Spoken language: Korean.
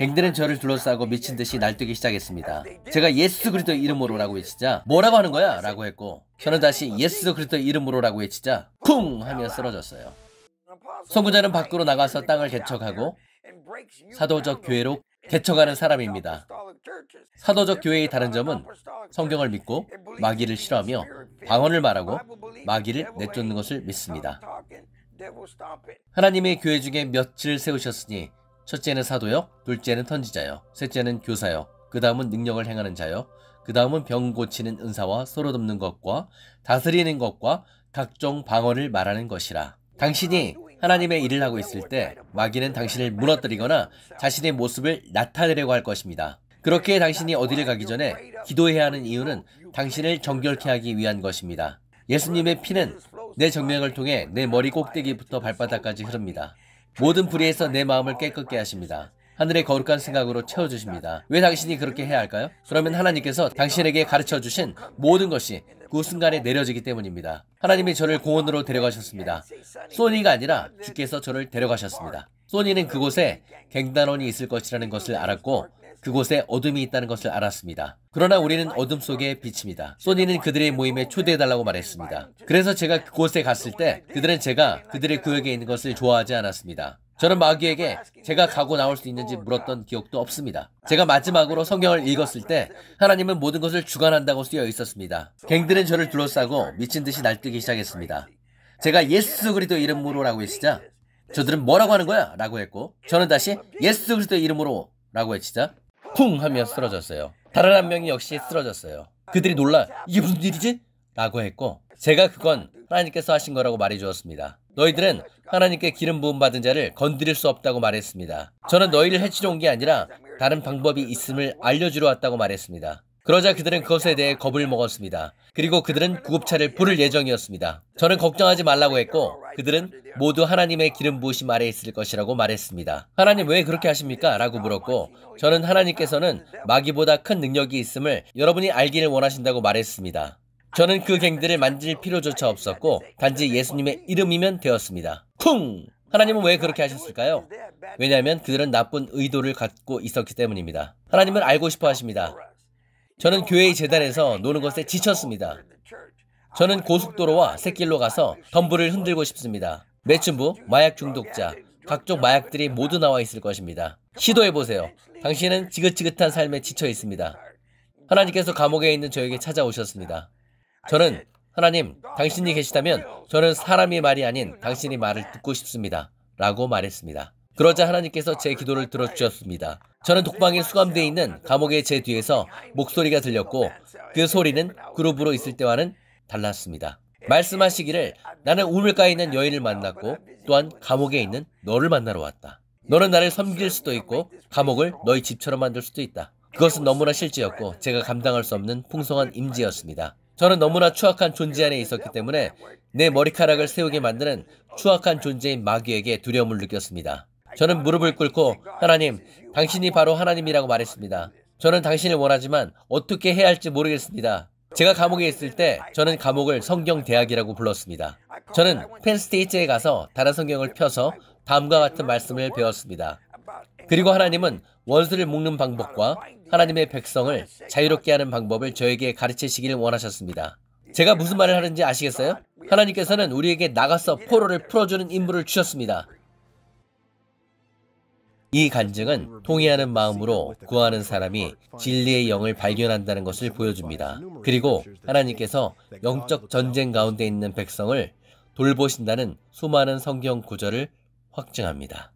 갱들은 저를 둘러싸고 미친 듯이 날뛰기 시작했습니다. 제가 예수 그리스도 이름으로라고 외치자 뭐라고 하는 거야? 라고 했고 저는 다시 예수 그리스도 이름으로라고 외치자 쿵 하며 쓰러졌어요. 선구자는 밖으로 나가서 땅을 개척하고 사도적 교회로 개척하는 사람입니다. 사도적 교회의 다른 점은 성경을 믿고 마귀를 싫어하며 방언을 말하고 마귀를 내쫓는 것을 믿습니다. 하나님의 교회 중에 며칠 세우셨으니 첫째는 사도요, 둘째는 던지자요, 셋째는 교사요, 그 다음은 능력을 행하는 자요, 그 다음은 병 고치는 은사와 서로 돕는 것과 다스리는 것과 각종 방언을 말하는 것이라. 당신이 하나님의 일을 하고 있을 때 마귀는 당신을 무너뜨리거나 자신의 모습을 나타내려고 할 것입니다. 그렇게 당신이 어디를 가기 전에 기도해야 하는 이유는 당신을 정결케 하기 위한 것입니다. 예수님의 피는 내 정맥을 통해 내 머리 꼭대기부터 발바닥까지 흐릅니다. 모든 불의에서 내 마음을 깨끗게 하십니다. 하늘의 거룩한 생각으로 채워주십니다. 왜 당신이 그렇게 해야 할까요? 그러면 하나님께서 당신에게 가르쳐 주신 모든 것이 그 순간에 내려지기 때문입니다. 하나님이 저를 공원으로 데려가셨습니다. 소니가 아니라 주께서 저를 데려가셨습니다. 소니는 그곳에 갱단원이 있을 것이라는 것을 알았고 그곳에 어둠이 있다는 것을 알았습니다. 그러나 우리는 어둠 속에 빛입니다. 소니는 그들의 모임에 초대해달라고 말했습니다. 그래서 제가 그곳에 갔을 때 그들은 제가 그들의 구역에 있는 것을 좋아하지 않았습니다. 저는 마귀에게 제가 가고 나올 수 있는지 물었던 기억도 없습니다. 제가 마지막으로 성경을 읽었을 때 하나님은 모든 것을 주관한다고 쓰여 있었습니다. 갱들은 저를 둘러싸고 미친 듯이 날뛰기 시작했습니다. 제가 예수 그리스도 이름으로라고 했시자 저들은 뭐라고 하는 거야? 라고 했고 저는 다시 예수 그리스도 이름으로 라고 했시자 쿵 하며 쓰러졌어요. 다른 한 명이 역시 쓰러졌어요. 그들이 놀라 이게 무슨 일이지? 라고 했고 제가 그건 하나님께서 하신 거라고 말해 주었습니다. 너희들은 하나님께 기름 부음 받은 자를 건드릴 수 없다고 말했습니다. 저는 너희를 해치러 온 게 아니라 다른 방법이 있음을 알려주러 왔다고 말했습니다. 그러자 그들은 그것에 대해 겁을 먹었습니다. 그리고 그들은 구급차를 부를 예정이었습니다. 저는 걱정하지 말라고 했고 그들은 모두 하나님의 기름 부으심 아래 있을 것이라고 말했습니다. 하나님 왜 그렇게 하십니까? 라고 물었고 저는 하나님께서는 마귀보다 큰 능력이 있음을 여러분이 알기를 원하신다고 말했습니다. 저는 그 갱들을 만질 필요조차 없었고 단지 예수님의 이름이면 되었습니다. 쿵! 하나님은 왜 그렇게 하셨을까요? 왜냐하면 그들은 나쁜 의도를 갖고 있었기 때문입니다. 하나님은 알고 싶어 하십니다. 저는 교회의 재단에서 노는 것에 지쳤습니다. 저는 고속도로와 샛길로 가서 덤불을 흔들고 싶습니다. 매춘부, 마약 중독자, 각종 마약들이 모두 나와 있을 것입니다. 시도해 보세요. 당신은 지긋지긋한 삶에 지쳐 있습니다. 하나님께서 감옥에 있는 저에게 찾아오셨습니다. 저는 하나님, 당신이 계시다면 저는 사람이 말이 아닌 당신이 말을 듣고 싶습니다. 라고 말했습니다. 그러자 하나님께서 제 기도를 들어주셨습니다. 저는 독방에 수감되어 있는 감옥의 제 뒤에서 목소리가 들렸고 그 소리는 그룹으로 있을 때와는 달랐습니다. 말씀하시기를 나는 우물가에 있는 여인을 만났고 또한 감옥에 있는 너를 만나러 왔다. 너는 나를 섬길 수도 있고 감옥을 너희 집처럼 만들 수도 있다. 그것은 너무나 실제였고 제가 감당할 수 없는 풍성한 임지였습니다. 저는 너무나 추악한 존재 안에 있었기 때문에 내 머리카락을 세우게 만드는 추악한 존재인 마귀에게 두려움을 느꼈습니다. 저는 무릎을 꿇고 하나님, 당신이 바로 하나님이라고 말했습니다. 저는 당신을 원하지만 어떻게 해야 할지 모르겠습니다. 제가 감옥에 있을 때 저는 감옥을 성경대학이라고 불렀습니다. 저는 펜스테이트에 가서 다른 성경을 펴서 다음과 같은 말씀을 배웠습니다. 그리고 하나님은 원수를 묶는 방법과 하나님의 백성을 자유롭게 하는 방법을 저에게 가르치시기를 원하셨습니다. 제가 무슨 말을 하는지 아시겠어요? 하나님께서는 우리에게 나가서 포로를 풀어주는 임무를 주셨습니다. 이 간증은 통의하는 마음으로 구하는 사람이 진리의 영을 발견한다는 것을 보여줍니다. 그리고 하나님께서 영적 전쟁 가운데 있는 백성을 돌보신다는 수많은 성경 구절을 확증합니다.